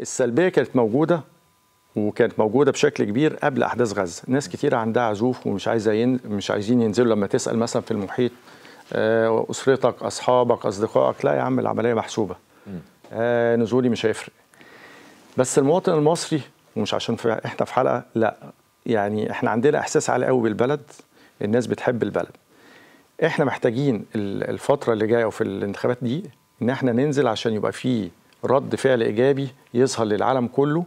السلبيه كانت موجوده وكانت موجوده بشكل كبير قبل احداث غزه ناس كتير عندها عزوف ومش عايزه ين... مش عايزين ينزلوا لما تسال مثلا في المحيط آه، اسرتك اصحابك اصدقائك لا يا عم العمليه محسوبه آه نزولي مش هيفرق بس المواطن المصري ومش عشان في احنا في حلقه لا يعني احنا عندنا احساس عالي قوي بالبلد الناس بتحب البلد احنا محتاجين الفتره اللي جايه وفي الانتخابات دي ان احنا ننزل عشان يبقى فيه رد فعل ايجابي يظهر للعالم كله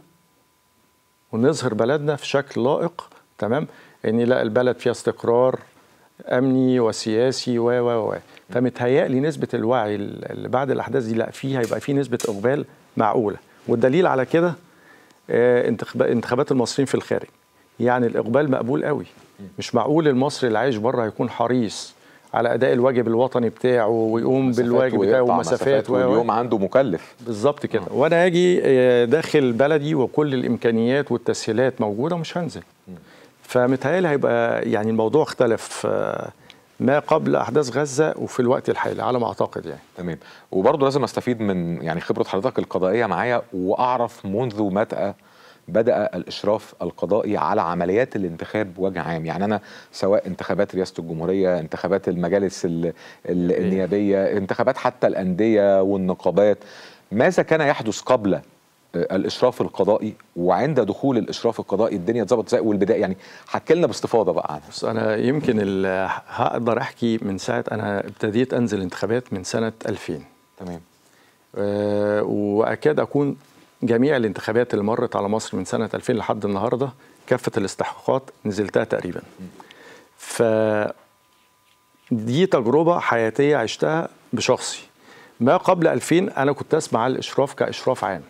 ونظهر بلدنا في شكل لائق تمام ان لا البلد فيها استقرار امني وسياسي و و و فمتهيألي نسبه الوعي اللي بعد الاحداث دي لا فيها هيبقى في نسبه اقبال معقوله والدليل على كده آه، انتخابات المصريين في الخارج يعني الاقبال مقبول قوي مش معقول المصري اللي عايش بره هيكون حريص على اداء الواجب الوطني بتاعه ويقوم بالواجب بتاعه ومسافات واليوم عنده مكلف بالظبط كده وانا اجي آه، داخل بلدي وكل الامكانيات والتسهيلات موجوده مش هنزل فمتهيألي هيبقى يعني الموضوع اختلف آه، ما قبل احداث غزه وفي الوقت الحالي على ما اعتقد يعني تمام وبرضه لازم استفيد من يعني خبره حضرتك القضائيه معايا واعرف منذ متى بدأ الإشراف القضائي على عمليات الانتخاب بوجه عام يعني أنا سواء انتخابات رئاسة الجمهورية انتخابات المجالس ال ال النيابية انتخابات حتى الأندية والنقابات ماذا كان يحدث قبل الاشراف القضائي وعند دخول الاشراف القضائي الدنيا اتظبطت ازاي والبدايه يعني حكي لنا باستفاضه بقى عنها بس انا يمكن هقدر احكي من ساعه انا ابتديت انزل انتخابات من سنه 2000 تمام أه واكاد اكون جميع الانتخابات اللي مرت على مصر من سنه 2000 لحد النهارده كافه الاستحقاقات نزلتها تقريبا ف دي تجربه حياتيه عشتها بشخصي ما قبل 2000 انا كنت اسمع على الاشراف كاشراف عام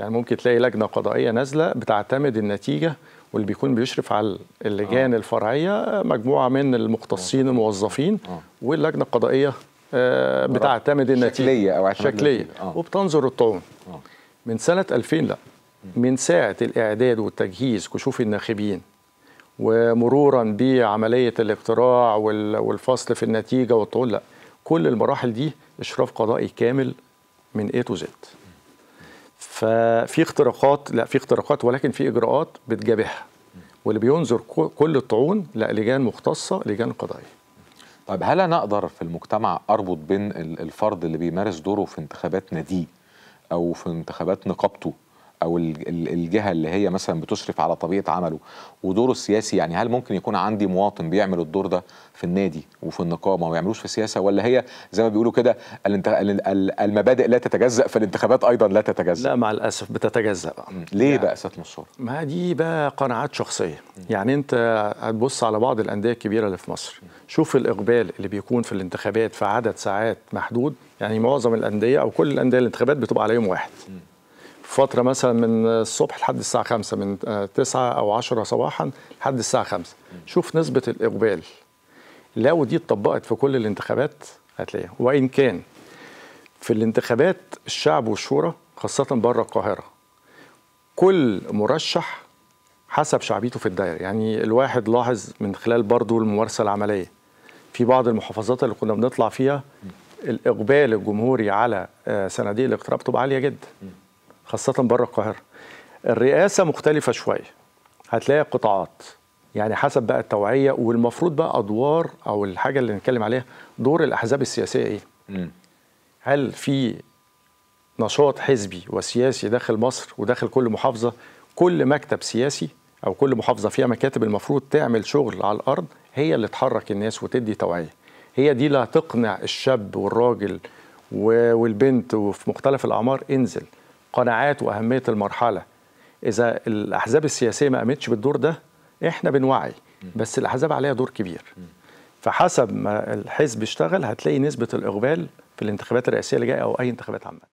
يعني ممكن تلاقي لجنه قضائيه نازله بتعتمد النتيجه واللي بيكون بيشرف على اللجان آه. الفرعيه مجموعه من المختصين آه. الموظفين آه. واللجنه القضائيه آه، بتعتمد النتيجه شكليه او شكليه آه. وبتنظر الطعون آه. من سنة 2000 لا من ساعة الإعداد والتجهيز كشوف الناخبين ومرورا بعملية الاقتراع والفصل في النتيجة والطول لا كل المراحل دي إشراف قضائي كامل من A to Z ففي اختراقات لا في اختراقات ولكن في إجراءات بتجابهها واللي بينظر كل الطعون لا لجان مختصة لجان قضائية طيب هل أنا أقدر في المجتمع أربط بين الفرد اللي بيمارس دوره في انتخابات ناديه او في انتخابات نقابته او الجهه اللي هي مثلا بتشرف على طبيعه عمله ودوره السياسي يعني هل ممكن يكون عندي مواطن بيعمل الدور ده في النادي وفي النقابه وما يعملوش في السياسه ولا هي زي ما بيقولوا كده المبادئ لا تتجزا في الانتخابات ايضا لا تتجزا لا مع الاسف بتتجزا ليه يعني بقى سياده نصار ما دي بقى قناعات شخصيه يعني انت هتبص على بعض الانديه الكبيره اللي في مصر شوف الاقبال اللي بيكون في الانتخابات في عدد ساعات محدود يعني معظم الانديه او كل الانديه الانتخابات بتبقى على يوم واحد فتره مثلا من الصبح لحد الساعه 5 من 9 او 10 صباحا لحد الساعه 5 شوف نسبه الاقبال لو دي اتطبقت في كل الانتخابات هتلاقيها وان كان في الانتخابات الشعب والشورى خاصه بره القاهره كل مرشح حسب شعبيته في الدايره يعني الواحد لاحظ من خلال برضه الممارسه العمليه في بعض المحافظات اللي كنا بنطلع فيها الاقبال الجمهوري على آه، صناديق الاقتراع بتبقى عاليه جدا خاصه بره القاهره الرئاسه مختلفه شويه هتلاقي قطاعات يعني حسب بقى التوعيه والمفروض بقى ادوار او الحاجه اللي نتكلم عليها دور الاحزاب السياسيه ايه هل في نشاط حزبي وسياسي داخل مصر وداخل كل محافظه كل مكتب سياسي او كل محافظه فيها مكاتب المفروض تعمل شغل على الارض هي اللي تحرك الناس وتدي توعيه هي دي اللي هتقنع الشاب والراجل والبنت وفي مختلف الأعمار انزل قناعات وأهمية المرحلة إذا الأحزاب السياسية ما قامتش بالدور ده إحنا بنوعي بس الأحزاب عليها دور كبير فحسب ما الحزب اشتغل هتلاقي نسبة الإقبال في الانتخابات الرئاسية اللي جاية أو أي انتخابات عامة